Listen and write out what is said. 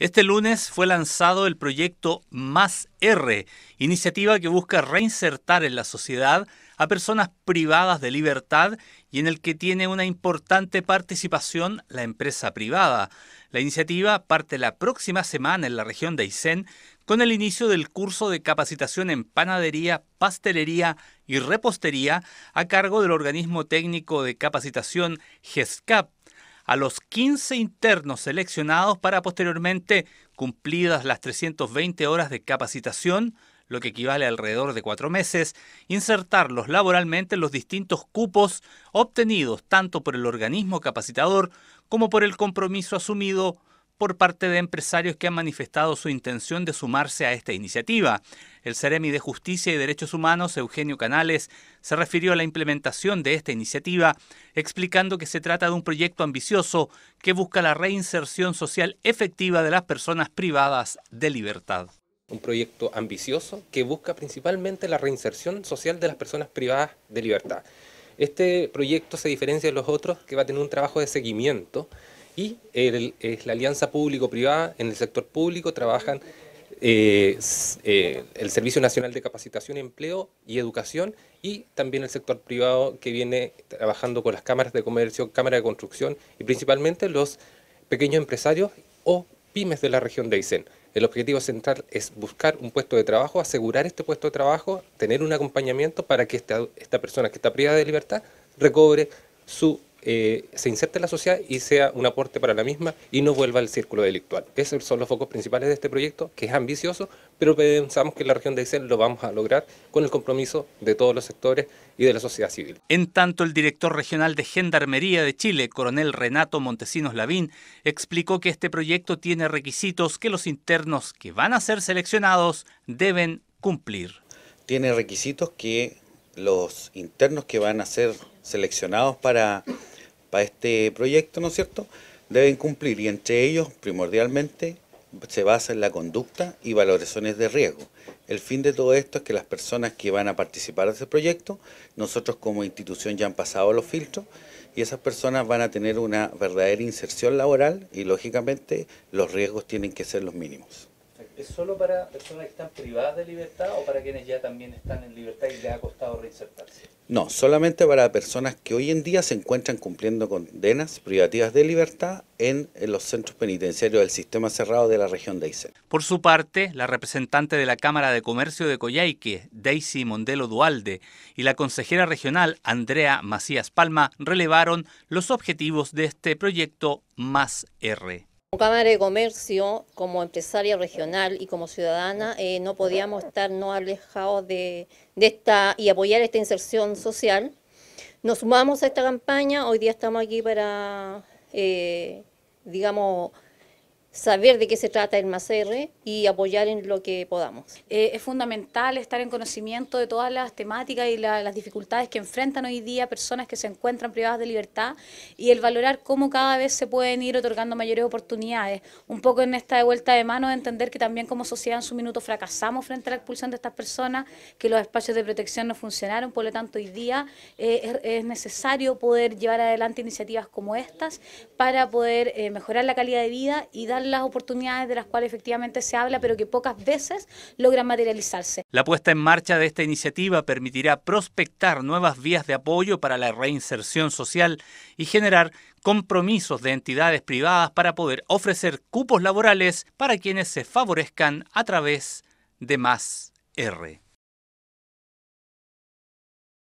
Este lunes fue lanzado el proyecto Más R, iniciativa que busca reinsertar en la sociedad a personas privadas de libertad y en el que tiene una importante participación la empresa privada. La iniciativa parte la próxima semana en la región de Aysén con el inicio del curso de capacitación en panadería, pastelería y repostería a cargo del organismo técnico de capacitación GESCAP a los 15 internos seleccionados para posteriormente, cumplidas las 320 horas de capacitación, lo que equivale a alrededor de cuatro meses, insertarlos laboralmente en los distintos cupos obtenidos tanto por el organismo capacitador como por el compromiso asumido por parte de empresarios que han manifestado su intención de sumarse a esta iniciativa. El Ceremi de Justicia y Derechos Humanos, Eugenio Canales, se refirió a la implementación de esta iniciativa, explicando que se trata de un proyecto ambicioso que busca la reinserción social efectiva de las personas privadas de libertad. Un proyecto ambicioso que busca principalmente la reinserción social de las personas privadas de libertad. Este proyecto se diferencia de los otros que va a tener un trabajo de seguimiento y es la alianza público-privada en el sector público trabajan eh, eh, el Servicio Nacional de Capacitación, Empleo y Educación y también el sector privado que viene trabajando con las cámaras de comercio, Cámara de construcción y principalmente los pequeños empresarios o pymes de la región de Aysén. El objetivo central es buscar un puesto de trabajo, asegurar este puesto de trabajo, tener un acompañamiento para que esta, esta persona que está privada de libertad recobre su eh, se inserte en la sociedad y sea un aporte para la misma y no vuelva al círculo delictual. Esos son los focos principales de este proyecto, que es ambicioso, pero pensamos que en la región de Aysén lo vamos a lograr con el compromiso de todos los sectores y de la sociedad civil. En tanto, el director regional de Gendarmería de Chile, coronel Renato Montesinos Lavín, explicó que este proyecto tiene requisitos que los internos que van a ser seleccionados deben cumplir. Tiene requisitos que los internos que van a ser seleccionados para para este proyecto, ¿no es cierto?, deben cumplir y entre ellos, primordialmente, se basa en la conducta y valoraciones de riesgo. El fin de todo esto es que las personas que van a participar de ese proyecto, nosotros como institución ya han pasado los filtros y esas personas van a tener una verdadera inserción laboral y lógicamente los riesgos tienen que ser los mínimos. ¿Es solo para personas que están privadas de libertad o para quienes ya también están en libertad y les ha costado reinsertarse? No, solamente para personas que hoy en día se encuentran cumpliendo condenas privativas de libertad en, los centros penitenciarios del sistema cerrado de la región de Aysén. Por su parte, la representante de la Cámara de Comercio de Coyhaique, Daisy Mondelo Dualde, y la consejera regional, Andrea Macías Palma, relevaron los objetivos de este proyecto Más R. Como Cámara de Comercio, como empresaria regional y como ciudadana, eh, no podíamos estar no alejados de, esta y apoyar esta inserción social. Nos sumamos a esta campaña, hoy día estamos aquí para, eh, digamos, saber de qué se trata el MACR y apoyar en lo que podamos. Eh, es fundamental estar en conocimiento de todas las temáticas y las dificultades que enfrentan hoy día personas que se encuentran privadas de libertad y el valorar cómo cada vez se pueden ir otorgando mayores oportunidades. Un poco en esta vuelta de mano de entender que también como sociedad en su minuto fracasamos frente a la expulsión de estas personas, que los espacios de protección no funcionaron, por lo tanto hoy día eh, es, necesario poder llevar adelante iniciativas como estas para poder eh, mejorar la calidad de vida y darle las oportunidades de las cuales efectivamente se habla, pero que pocas veces logran materializarse. La puesta en marcha de esta iniciativa permitirá prospectar nuevas vías de apoyo para la reinserción social y generar compromisos de entidades privadas para poder ofrecer cupos laborales para quienes se favorezcan a través de más R.